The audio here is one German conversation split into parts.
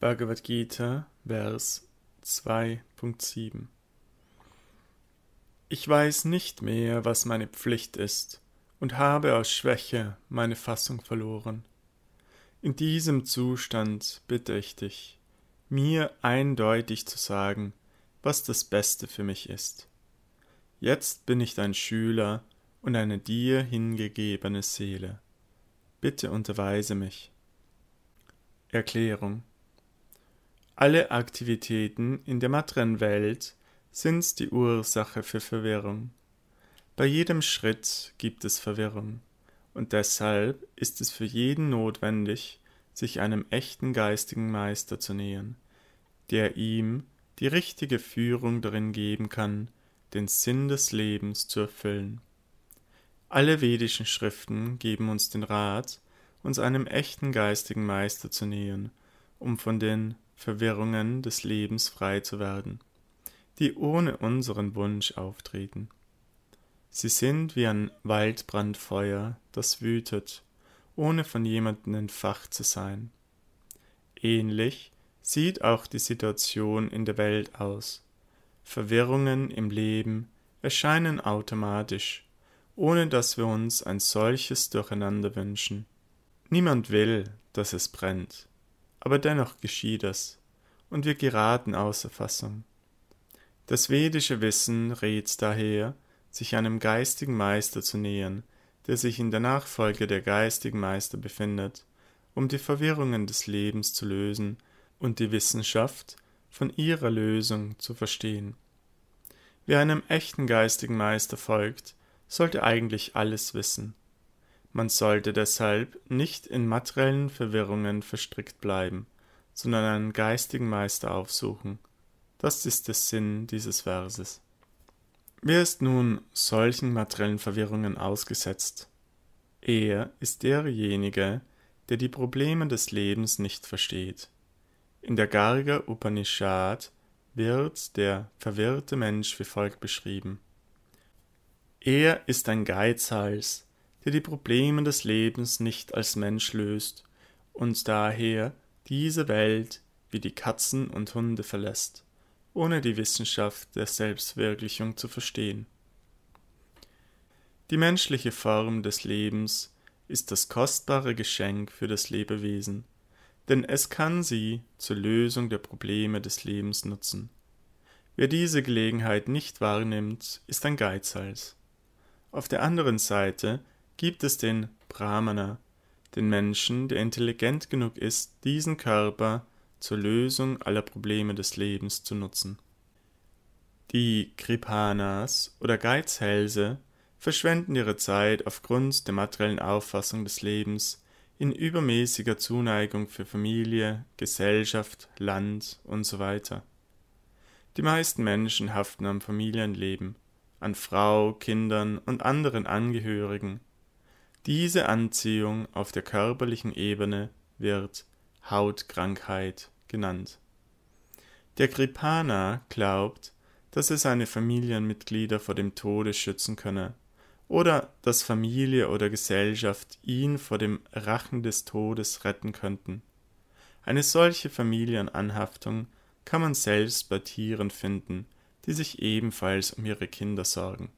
Bhagavad Gita, Vers 2.7 Ich weiß nicht mehr, was meine Pflicht ist, und habe aus Schwäche meine Fassung verloren. In diesem Zustand bitte ich dich, mir eindeutig zu sagen, was das Beste für mich ist. Jetzt bin ich dein Schüler und eine dir hingegebene Seele. Bitte unterweise mich. Erklärung alle Aktivitäten in der materiellen Welt sind die Ursache für Verwirrung. Bei jedem Schritt gibt es Verwirrung, und deshalb ist es für jeden notwendig, sich einem echten geistigen Meister zu nähern, der ihm die richtige Führung darin geben kann, den Sinn des Lebens zu erfüllen. Alle vedischen Schriften geben uns den Rat, uns einem echten geistigen Meister zu nähern, um von den Verwirrungen des Lebens frei zu werden, die ohne unseren Wunsch auftreten. Sie sind wie ein Waldbrandfeuer, das wütet, ohne von jemandem entfacht zu sein. Ähnlich sieht auch die Situation in der Welt aus. Verwirrungen im Leben erscheinen automatisch, ohne dass wir uns ein solches Durcheinander wünschen. Niemand will, dass es brennt aber dennoch geschieht es, und wir geraten außer Fassung. Das vedische Wissen rät daher, sich einem geistigen Meister zu nähern, der sich in der Nachfolge der geistigen Meister befindet, um die Verwirrungen des Lebens zu lösen und die Wissenschaft von ihrer Lösung zu verstehen. Wer einem echten geistigen Meister folgt, sollte eigentlich alles wissen, man sollte deshalb nicht in materiellen Verwirrungen verstrickt bleiben, sondern einen geistigen Meister aufsuchen. Das ist der Sinn dieses Verses. Wer ist nun solchen materiellen Verwirrungen ausgesetzt? Er ist derjenige, der die Probleme des Lebens nicht versteht. In der Garga Upanishad wird der verwirrte Mensch wie folgt beschrieben. Er ist ein Geizhals, der die Probleme des Lebens nicht als Mensch löst und daher diese Welt wie die Katzen und Hunde verlässt, ohne die Wissenschaft der Selbstwirklichung zu verstehen. Die menschliche Form des Lebens ist das kostbare Geschenk für das Lebewesen, denn es kann sie zur Lösung der Probleme des Lebens nutzen. Wer diese Gelegenheit nicht wahrnimmt, ist ein Geizhals. Auf der anderen Seite gibt es den Brahmana, den Menschen, der intelligent genug ist, diesen Körper zur Lösung aller Probleme des Lebens zu nutzen. Die Kripanas oder Geizhälse verschwenden ihre Zeit aufgrund der materiellen Auffassung des Lebens in übermäßiger Zuneigung für Familie, Gesellschaft, Land usw. So Die meisten Menschen haften am Familienleben, an Frau, Kindern und anderen Angehörigen diese Anziehung auf der körperlichen Ebene wird Hautkrankheit genannt. Der Kripana glaubt, dass er seine Familienmitglieder vor dem Tode schützen könne oder dass Familie oder Gesellschaft ihn vor dem Rachen des Todes retten könnten. Eine solche Familienanhaftung kann man selbst bei Tieren finden, die sich ebenfalls um ihre Kinder sorgen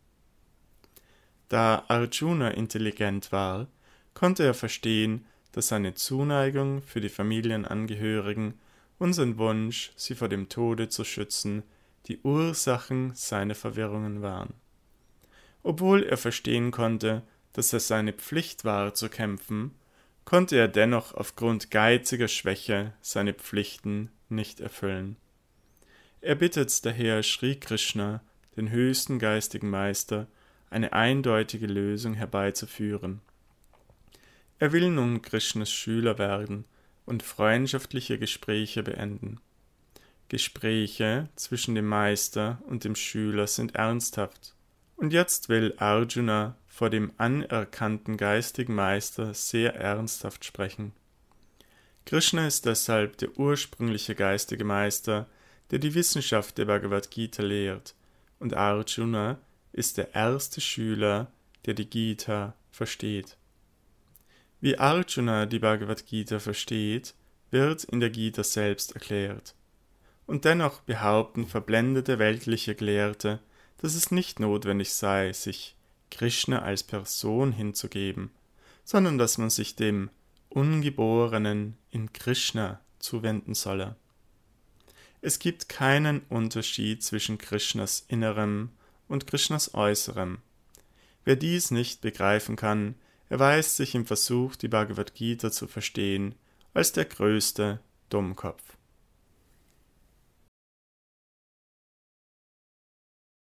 da Arjuna intelligent war, konnte er verstehen, dass seine Zuneigung für die Familienangehörigen und sein Wunsch, sie vor dem Tode zu schützen, die Ursachen seiner Verwirrungen waren. Obwohl er verstehen konnte, dass es seine Pflicht war zu kämpfen, konnte er dennoch aufgrund geiziger Schwäche seine Pflichten nicht erfüllen. Er bittet daher Sri Krishna, den höchsten geistigen Meister, eine eindeutige Lösung herbeizuführen. Er will nun Krishnas Schüler werden und freundschaftliche Gespräche beenden. Gespräche zwischen dem Meister und dem Schüler sind ernsthaft. Und jetzt will Arjuna vor dem anerkannten geistigen Meister sehr ernsthaft sprechen. Krishna ist deshalb der ursprüngliche geistige Meister, der die Wissenschaft der Bhagavad Gita lehrt, und Arjuna ist der erste Schüler, der die Gita versteht. Wie Arjuna die Bhagavad Gita versteht, wird in der Gita selbst erklärt. Und dennoch behaupten verblendete weltliche Gelehrte, dass es nicht notwendig sei, sich Krishna als Person hinzugeben, sondern dass man sich dem Ungeborenen in Krishna zuwenden solle. Es gibt keinen Unterschied zwischen Krishnas Innerem und Krishnas Äußerem. Wer dies nicht begreifen kann, erweist sich im Versuch, die Bhagavad Gita zu verstehen, als der größte Dummkopf.